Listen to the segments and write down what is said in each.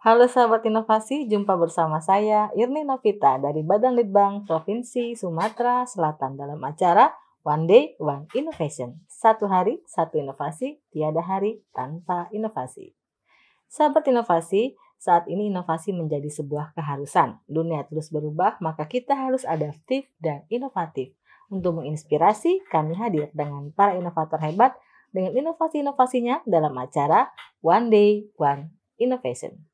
Halo sahabat inovasi, jumpa bersama saya Irni Novita dari Badan Litbang Provinsi Sumatera Selatan dalam acara One Day One Innovation. Satu hari, satu inovasi, tiada hari tanpa inovasi. Sahabat inovasi, saat ini inovasi menjadi sebuah keharusan. Dunia terus berubah, maka kita harus adaptif dan inovatif. Untuk menginspirasi, kami hadir dengan para inovator hebat dengan inovasi-inovasinya dalam acara One Day One Innovation.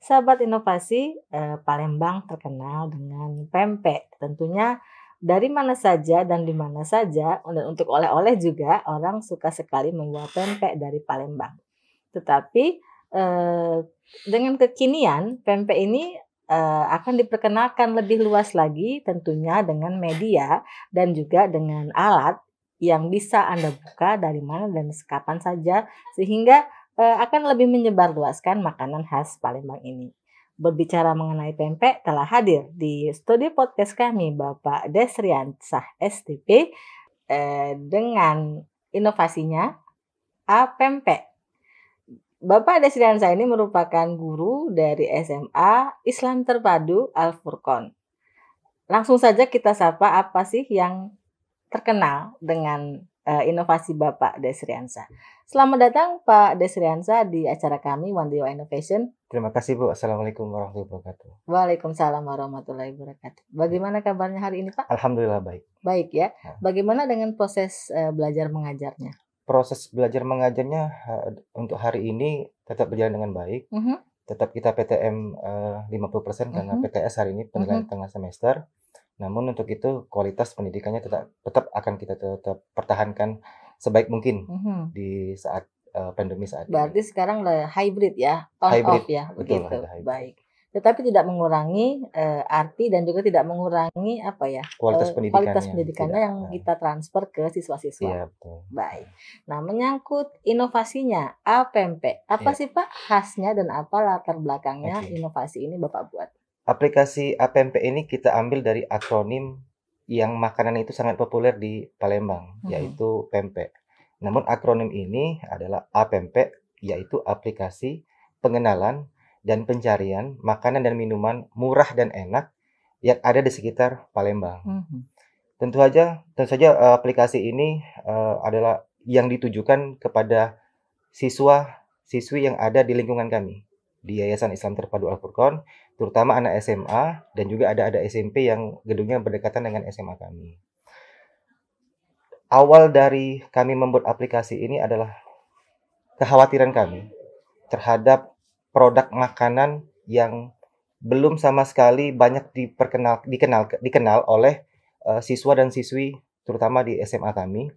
Sahabat Inovasi, eh, Palembang terkenal dengan pempek. Tentunya dari mana saja dan di mana saja dan untuk oleh-oleh juga orang suka sekali membuat pempek dari Palembang. Tetapi eh, dengan kekinian pempek ini eh, akan diperkenalkan lebih luas lagi tentunya dengan media dan juga dengan alat yang bisa Anda buka dari mana dan sekapan saja sehingga Eh, akan lebih menyebar luaskan makanan khas Palembang ini. Berbicara mengenai pempek telah hadir di studio podcast kami Bapak Desrian Sah STP eh, dengan inovasinya A Pempek. Bapak Desrian Sah ini merupakan guru dari SMA Islam Terpadu Al Furqon. Langsung saja kita sapa apa sih yang terkenal dengan uh, inovasi Bapak Desriansa. Selamat datang Pak Desriansa di acara kami One Dewa Innovation. Terima kasih Bu. Assalamualaikum warahmatullahi wabarakatuh. Waalaikumsalam warahmatullahi wabarakatuh. Bagaimana kabarnya hari ini Pak? Alhamdulillah baik. Baik ya. ya. Bagaimana dengan proses uh, belajar mengajarnya? Proses belajar mengajarnya uh, untuk hari ini tetap berjalan dengan baik. Uh mhm. -huh. Tetap kita PTM uh, 50% karena uh mhm. -huh. PTS hari ini penilaian uh mhm. -huh. tengah semester namun untuk itu kualitas pendidikannya tetap tetap akan kita tetap pertahankan sebaik mungkin mm -hmm. di saat uh, pandemi saat ini. Berarti sekarang hybrid ya, on hybrid, off ya, betul, begitu. Baik. Tetapi tidak mengurangi uh, arti dan juga tidak mengurangi apa ya kualitas eh, pendidikannya, kualitas pendidikannya tidak, yang kita transfer ke siswa-siswa. Ya, Baik. Nah menyangkut inovasinya APMP, apa ya. sih Pak khasnya dan apa latar belakangnya okay. inovasi ini Bapak buat? Aplikasi APMP ini kita ambil dari akronim yang makanan itu sangat populer di Palembang, mm -hmm. yaitu pempek. Namun akronim ini adalah APMP, yaitu aplikasi pengenalan dan pencarian makanan dan minuman murah dan enak yang ada di sekitar Palembang. Mm -hmm. Tentu saja, tentu saja eh, aplikasi ini uh, adalah yang ditujukan kepada siswa siswi yang ada di lingkungan kami di Yayasan Islam Terpadu Al Furqon, terutama anak SMA dan juga ada ada SMP yang gedungnya berdekatan dengan SMA kami. Awal dari kami membuat aplikasi ini adalah kekhawatiran kami terhadap produk makanan yang belum sama sekali banyak diperkenal dikenal dikenal oleh uh, siswa dan siswi terutama di SMA kami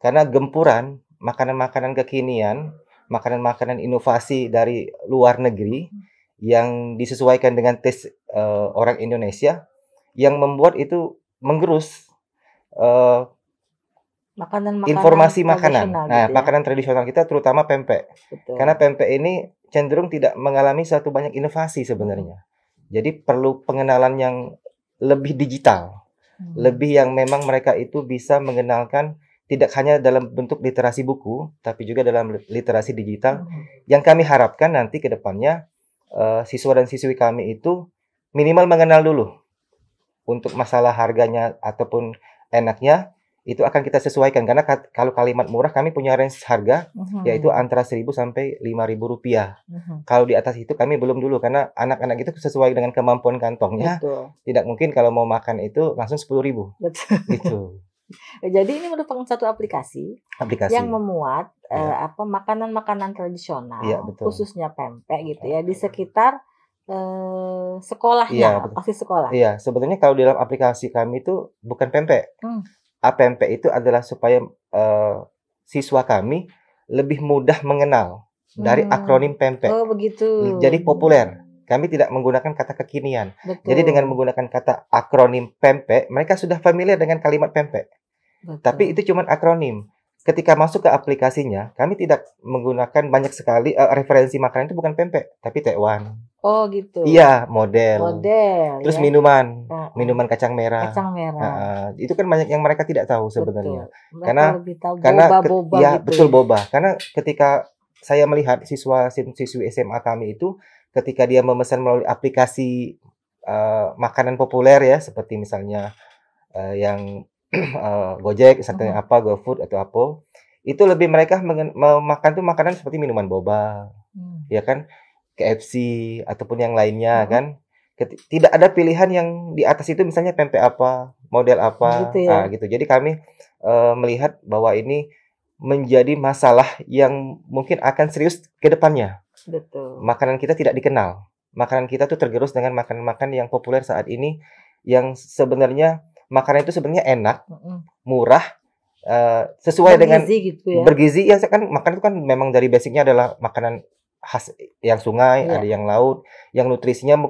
karena gempuran makanan-makanan kekinian makanan-makanan inovasi dari luar negeri yang disesuaikan dengan tes uh, eh, orang Indonesia yang membuat itu menggerus uh, makanan, makanan informasi makanan. Nah, gitu ya? makanan tradisional kita terutama pempek. Betul. Karena pempek ini cenderung tidak mengalami satu banyak inovasi sebenarnya. Jadi perlu pengenalan yang lebih digital. Hmm. Lebih yang memang mereka itu bisa mengenalkan tidak hanya dalam bentuk literasi buku, tapi juga dalam literasi digital hmm. yang kami harapkan nanti ke depannya uh, siswa dan siswi kami itu minimal mengenal dulu untuk masalah harganya ataupun enaknya itu akan kita sesuaikan karena kalau kalimat murah kami punya range harga uhum. yaitu antara 1000 sampai 5000 rupiah. Uhum. Kalau di atas itu kami belum dulu karena anak-anak itu sesuai dengan kemampuan kantongnya. Betul. Tidak mungkin kalau mau makan itu langsung 10000. ribu. Gitu. Jadi ini merupakan satu aplikasi, aplikasi. yang memuat ya. uh, apa makanan-makanan tradisional, ya, betul. khususnya pempek gitu iya, ya di sekitar uh, sekolahnya, ya, pasti sekolah. Iya, sebetulnya kalau di dalam aplikasi kami itu bukan pempek. Hmm. APMP ah, itu adalah supaya uh, siswa kami lebih mudah mengenal dari hmm. akronim pempek. Oh begitu. Jadi populer kami tidak menggunakan kata kekinian. Betul. Jadi dengan menggunakan kata akronim pempek, mereka sudah familiar dengan kalimat pempek. Tapi itu cuma akronim. Ketika masuk ke aplikasinya, kami tidak menggunakan banyak sekali uh, referensi makanan itu bukan pempek, tapi tekwan. Oh gitu. Iya, model. Model. Terus ya? minuman, nah, minuman kacang merah. Kacang merah. Nah, itu kan banyak yang mereka tidak tahu sebenarnya. Betul. Karena lebih tahu karena boba ya gitu betul ya. boba. Karena ketika saya melihat siswa siswi SMA kami itu ketika dia memesan melalui aplikasi uh, makanan populer ya seperti misalnya uh, yang uh, Gojek, misalnya mm-hmm. apa, GoFood atau apa, itu lebih mereka memakan tuh makanan seperti minuman boba, uh-huh. ya kan, KFC ataupun yang lainnya uh-huh. kan. Keti- tidak ada pilihan yang di atas itu misalnya pempek apa, model apa, gitu, ya? nah, gitu. Jadi kami uh, melihat bahwa ini menjadi masalah yang mungkin akan serius ke depannya. Betul. Makanan kita tidak dikenal. Makanan kita tuh tergerus dengan makanan-makanan yang populer saat ini yang sebenarnya makanan itu sebenarnya enak, murah, Uh, sesuai bergizi dengan gitu ya. bergizi ya kan makan itu kan memang dari basicnya adalah makanan khas yang sungai ya. ada yang laut yang nutrisinya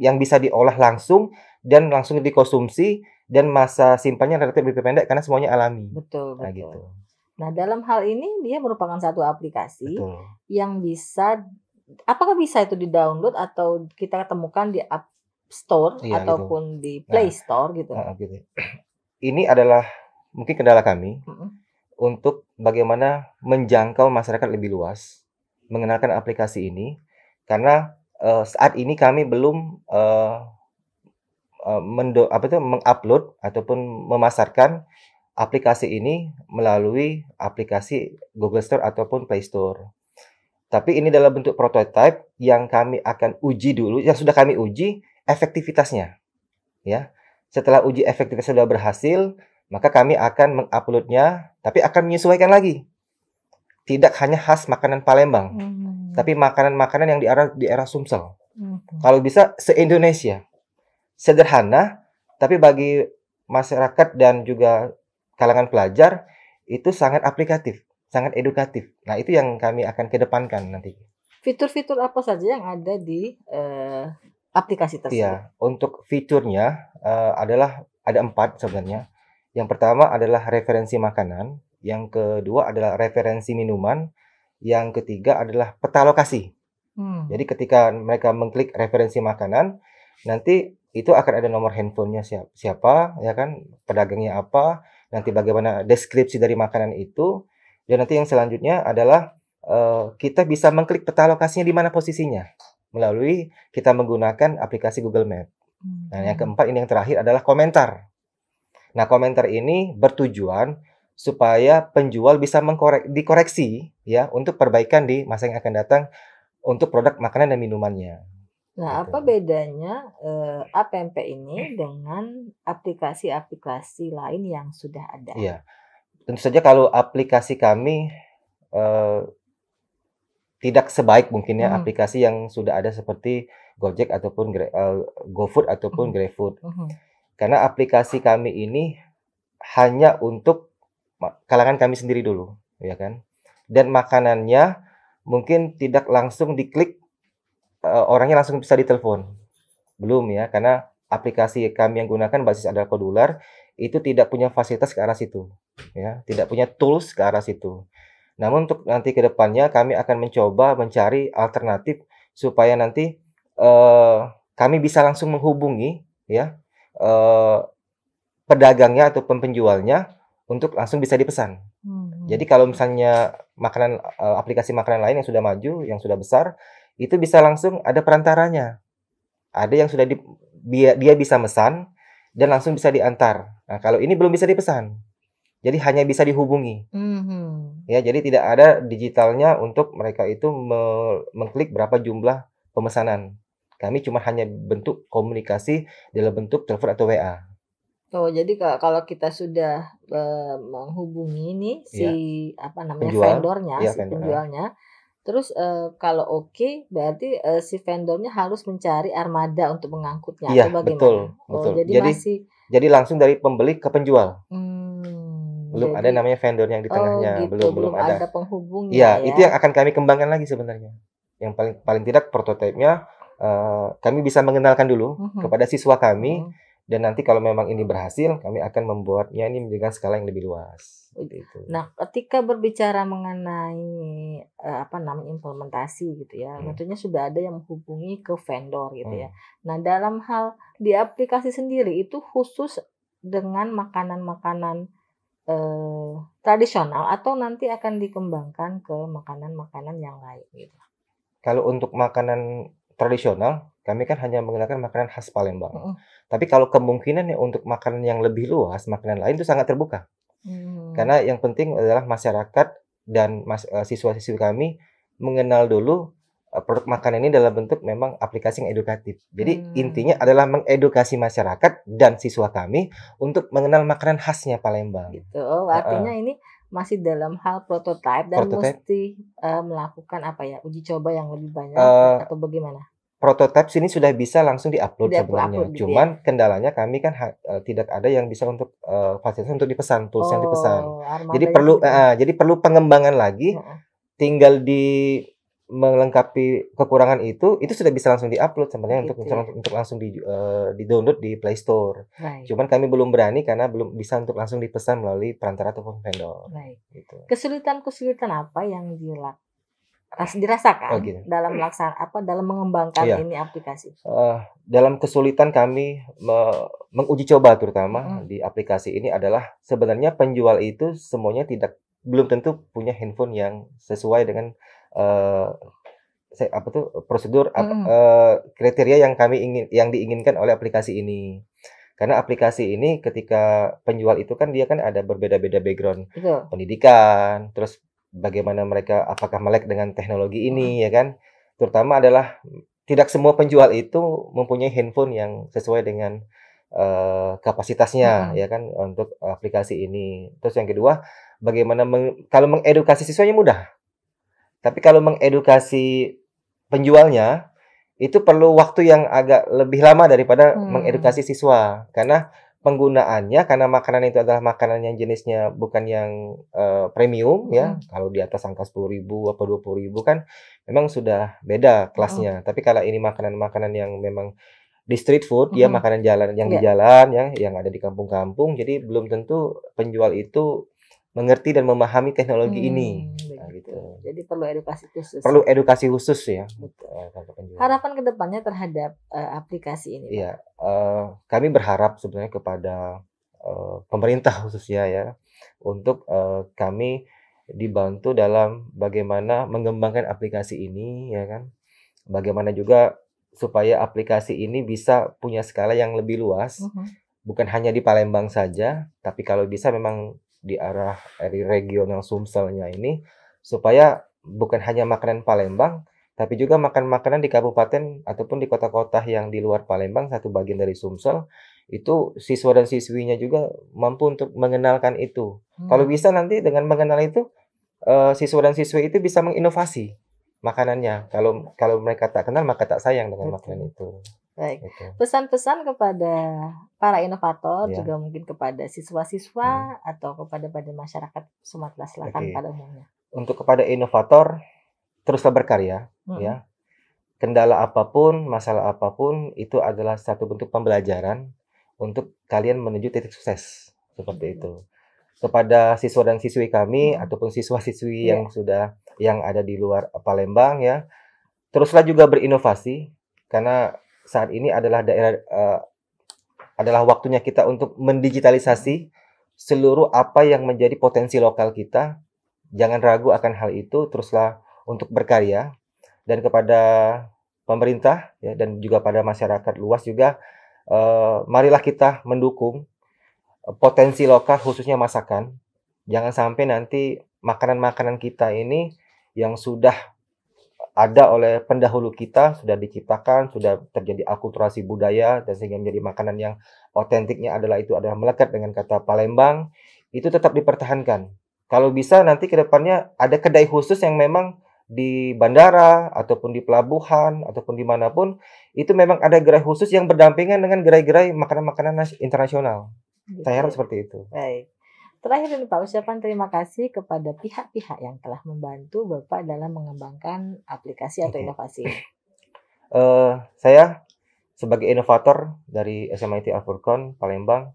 yang bisa diolah langsung dan langsung dikonsumsi dan masa simpannya relatif lebih pendek karena semuanya alami betul, nah, betul. Nah, gitu Nah, dalam hal ini dia merupakan satu aplikasi Betul. yang bisa apakah bisa itu di-download atau kita temukan di App Store iya, gitu. ataupun gitu. di nah, Play Store nah, gitu. Nah, gitu. Ini adalah mungkin kendala kami mm -hmm. untuk bagaimana menjangkau masyarakat lebih luas mengenalkan aplikasi ini karena uh, saat ini kami belum uh, mendo apa itu mengupload ataupun memasarkan aplikasi ini melalui aplikasi Google Store ataupun Play Store. Tapi ini dalam bentuk prototype yang kami akan uji dulu, yang sudah kami uji efektivitasnya. Ya, setelah uji efektivitas sudah berhasil, maka kami akan menguploadnya, tapi akan menyesuaikan lagi. Tidak hanya khas makanan Palembang, hmm. tapi makanan-makanan yang di era di era Sumsel. Hmm. Kalau bisa se-Indonesia. Sederhana, tapi bagi masyarakat dan juga kalangan pelajar itu sangat aplikatif, sangat edukatif. Nah, itu yang kami akan kedepankan nanti. Fitur-fitur apa saja yang ada di uh, aplikasi tersebut? Iya, untuk fiturnya uh, adalah ada empat sebenarnya. Yang pertama adalah referensi makanan, yang kedua adalah referensi minuman, yang ketiga adalah peta lokasi. Hmm. Jadi ketika mereka mengklik referensi makanan, nanti itu akan ada nomor handphonenya siapa, siapa ya kan, pedagangnya apa, nanti bagaimana deskripsi dari makanan itu. Dan nanti yang selanjutnya adalah uh, kita bisa mengklik peta lokasinya di mana posisinya melalui kita menggunakan aplikasi Google Map. Nah, yang hmm. keempat ini yang terakhir adalah komentar. Nah, komentar ini bertujuan supaya penjual bisa mengkorek dikoreksi ya untuk perbaikan di masa yang akan datang untuk produk makanan dan minumannya. Nah, apa bedanya uh, eh, APMP ini dengan aplikasi-aplikasi lain yang sudah ada? Iya. Tentu saja kalau aplikasi kami uh, tidak sebaik mungkin ya hmm. aplikasi yang sudah ada seperti Gojek ataupun uh, GoFood ataupun hmm. GrabFood. Hmm. Karena aplikasi kami ini hanya untuk kalangan kami sendiri dulu, ya kan? Dan makanannya mungkin tidak langsung diklik Eh, orangnya langsung bisa ditelepon. Belum ya, karena aplikasi kami yang gunakan basis ada kodular itu tidak punya fasilitas ke arah situ, ya, tidak punya tools ke arah situ. Namun untuk nanti ke depannya kami akan mencoba mencari alternatif supaya nanti uh, kami bisa langsung menghubungi ya uh, pedagangnya atau penjualnya untuk langsung bisa dipesan. Hmm. Jadi kalau misalnya makanan aplikasi makanan lain yang sudah maju, yang sudah besar, itu bisa langsung ada perantaranya. Ada yang sudah di, dia, bisa pesan dan langsung bisa diantar. Nah, kalau ini belum bisa dipesan. Jadi hanya bisa dihubungi. Mm-hmm. Ya, jadi tidak ada digitalnya untuk mereka itu me- mengklik berapa jumlah pemesanan. Kami cuma hanya bentuk komunikasi dalam bentuk telepon atau WA. Oh, jadi kalau kita sudah uh, menghubungi ini si ya. apa namanya vendornya, ya, si penjualnya, Terus uh, kalau oke okay, berarti uh, si vendornya harus mencari armada untuk mengangkutnya iya, atau bagaimana? Betul, oh, betul. Jadi, jadi masih jadi langsung dari pembeli ke penjual. Hmm, belum jadi, ada namanya vendor yang di oh, tengahnya, oh, gitu, belum belum ada, ada penghubungnya. Iya, ya. itu yang akan kami kembangkan lagi sebenarnya. Yang paling paling tidak prototipenya uh, kami bisa mengenalkan dulu uh mhm. -huh. kepada siswa kami uh mhm. -huh. dan nanti kalau memang ini berhasil kami akan membuatnya ini menjadi skala yang lebih luas. Nah, ketika berbicara mengenai uh, apa namanya implementasi gitu ya, hmm. tentunya sudah ada yang menghubungi ke vendor gitu ya. hmm. ya. Nah, dalam hal di aplikasi sendiri itu khusus dengan makanan-makanan eh, tradisional atau nanti akan dikembangkan ke makanan-makanan yang lain gitu. Kalau untuk makanan tradisional, kami kan hanya menggunakan makanan khas Palembang. -hmm. Tapi kalau kemungkinan ya untuk makanan yang lebih luas, makanan lain itu sangat terbuka. Hmm. Karena yang penting adalah masyarakat dan mas, uh, siswa-siswi kami mengenal dulu uh, produk makanan ini dalam bentuk memang aplikasi yang edukatif. Jadi hmm. intinya adalah mengedukasi masyarakat dan siswa kami untuk mengenal makanan khasnya Palembang. Gitu. Oh, artinya uh, ini masih dalam hal prototipe dan prototype. mesti uh, melakukan apa ya uji coba yang lebih banyak uh, atau bagaimana? prototipe sini sudah bisa langsung diupload sebenarnya. Upload, gitu ya? Cuman ya? kendalanya kami kan e, tidak ada yang bisa untuk e, fasilitas untuk dipesan, tools oh, yang dipesan. Oh, jadi perlu gitu ya? e, e, jadi perlu pengembangan lagi. Uh. Tinggal di melengkapi kekurangan itu, itu sudah bisa langsung diupload sebenarnya oh, gitu. untuk, ya? untuk untuk langsung di uh, e, di download di Play Store. Right. Cuman kami belum berani karena belum bisa untuk langsung dipesan melalui perantara ataupun vendor. Right. Gitu. Kesulitan kesulitan apa yang dilak ras dirasakan oh, gitu. dalam melaksanakan apa dalam mengembangkan iya. ini aplikasi? Uh, dalam kesulitan kami me menguji coba terutama hmm. di aplikasi ini adalah sebenarnya penjual itu semuanya tidak belum tentu punya handphone yang sesuai dengan uh, apa tuh prosedur hmm. uh, kriteria yang kami ingin yang diinginkan oleh aplikasi ini karena aplikasi ini ketika penjual itu kan dia kan ada berbeda-beda background Betul. pendidikan terus bagaimana mereka apakah melek dengan teknologi ini hmm. ya kan terutama adalah tidak semua penjual itu mempunyai handphone yang sesuai dengan uh, kapasitasnya hmm. ya kan untuk aplikasi ini terus yang kedua bagaimana meng, kalau mengedukasi siswanya mudah tapi kalau mengedukasi penjualnya itu perlu waktu yang agak lebih lama daripada hmm. mengedukasi siswa karena penggunaannya karena makanan itu adalah makanan yang jenisnya bukan yang uh, premium ya. Hmm. Kalau di atas angka sepuluh ribu apa dua puluh ribu kan memang sudah beda kelasnya. Oh. Tapi kalau ini makanan-makanan yang memang di street food ya, hmm. ya makanan jalan yang yeah. di iya. jalan yang yang ada di kampung-kampung jadi belum tentu penjual itu mengerti dan memahami teknologi hmm, ini. Nah, gitu. Jadi perlu edukasi khusus. Perlu edukasi khusus ya. Betul. Eh, Harapan kedepannya terhadap uh, aplikasi ini. Iya, uh, kami berharap sebenarnya kepada uh, pemerintah khususnya ya untuk uh, kami dibantu dalam bagaimana mengembangkan aplikasi ini ya kan. Bagaimana juga supaya aplikasi ini bisa punya skala yang lebih luas. Uh mm-hmm. -huh. Bukan hanya di Palembang saja, tapi kalau bisa memang di arah eh, dari regional Sumselnya ini supaya bukan hanya makanan Palembang tapi juga makan-makanan di kabupaten ataupun di kota-kota yang di luar Palembang satu bagian dari Sumsel itu siswa dan siswinya juga mampu untuk mengenalkan itu. Hmm. Kalau bisa nanti dengan mengenal itu uh, siswa dan siswi itu bisa menginovasi makanannya. Kalau kalau mereka tak kenal maka tak sayang dengan makanan itu. Baik. Pesan-pesan kepada para inovator ya. juga mungkin kepada siswa-siswa hmm. atau kepada pada masyarakat Sumatera Selatan okay. pada umumnya. Untuk kepada inovator teruslah berkarya hmm. ya. Kendala apapun, masalah apapun itu adalah satu bentuk pembelajaran untuk kalian menuju titik sukses seperti hmm. itu. Kepada siswa dan siswi kami hmm. ataupun siswa-siswi yeah. yang sudah yang ada di luar Palembang ya, teruslah juga berinovasi karena saat ini adalah daerah uh, adalah waktunya kita untuk mendigitalisasi seluruh apa yang menjadi potensi lokal kita. Jangan ragu akan hal itu, teruslah untuk berkarya dan kepada pemerintah ya dan juga pada masyarakat luas juga uh, marilah kita mendukung potensi lokal khususnya masakan. Jangan sampai nanti makanan-makanan kita ini yang sudah ada oleh pendahulu kita sudah diciptakan sudah terjadi akulturasi budaya dan sehingga menjadi makanan yang otentiknya adalah itu adalah melekat dengan kata Palembang itu tetap dipertahankan kalau bisa nanti kedepannya ada kedai khusus yang memang di bandara ataupun di pelabuhan ataupun dimanapun itu memang ada gerai khusus yang berdampingan dengan gerai-gerai makanan-makanan internasional. Gitu. Saya harap seperti itu. Baik. Terakhir ini Pak ucapan terima kasih kepada pihak-pihak yang telah membantu Bapak dalam mengembangkan aplikasi atau inovasi. Uh, saya sebagai inovator dari SMIT Alfurkon Palembang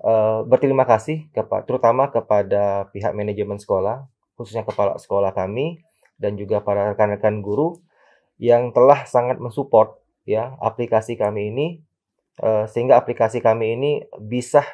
uh, berterima kasih kepa terutama kepada pihak manajemen sekolah khususnya kepala sekolah kami dan juga para rekan-rekan guru yang telah sangat mensupport ya aplikasi kami ini uh, sehingga aplikasi kami ini bisa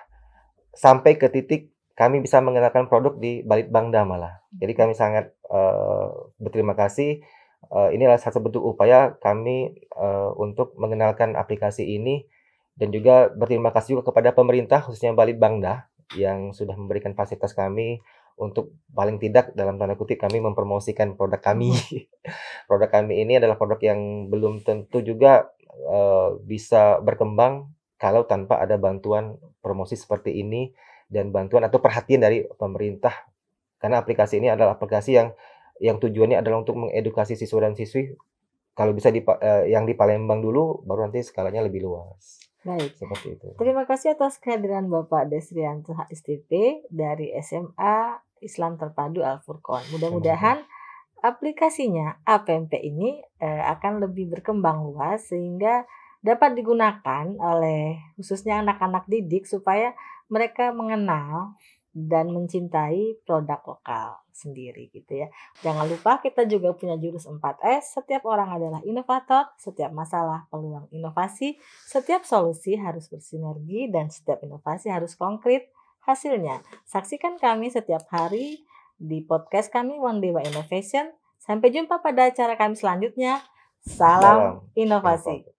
sampai ke titik kami bisa mengenalkan produk di Balitbangda malah. Hmm. Jadi kami sangat uh, berterima kasih. Uh, eh, adalah satu bentuk upaya kami uh, untuk mengenalkan aplikasi ini dan juga berterima kasih juga kepada pemerintah khususnya Balitbangda yang sudah memberikan fasilitas kami untuk paling tidak dalam tanda kutip kami mempromosikan produk kami. Hmm. produk kami ini adalah produk yang belum tentu juga uh, bisa berkembang kalau tanpa ada bantuan promosi seperti ini dan bantuan atau perhatian dari pemerintah karena aplikasi ini adalah aplikasi yang yang tujuannya adalah untuk mengedukasi siswa dan siswi kalau bisa di eh, yang di Palembang dulu baru nanti skalanya lebih luas. Baik. Seperti itu. Terima kasih atas kehadiran Bapak Desrianto STP dari SMA Islam Terpadu Al Furqon. Mudah-mudahan aplikasinya APMP ini eh, akan lebih berkembang luas sehingga dapat digunakan oleh khususnya anak-anak didik supaya mereka mengenal dan mencintai produk lokal sendiri gitu ya. Jangan lupa kita juga punya jurus 4S, setiap orang adalah inovator, setiap masalah peluang inovasi, setiap solusi harus bersinergi dan setiap inovasi harus konkret hasilnya. Saksikan kami setiap hari di podcast kami One Dewa Innovation. Sampai jumpa pada acara kami selanjutnya. Salam, Salam. inovasi. inovasi.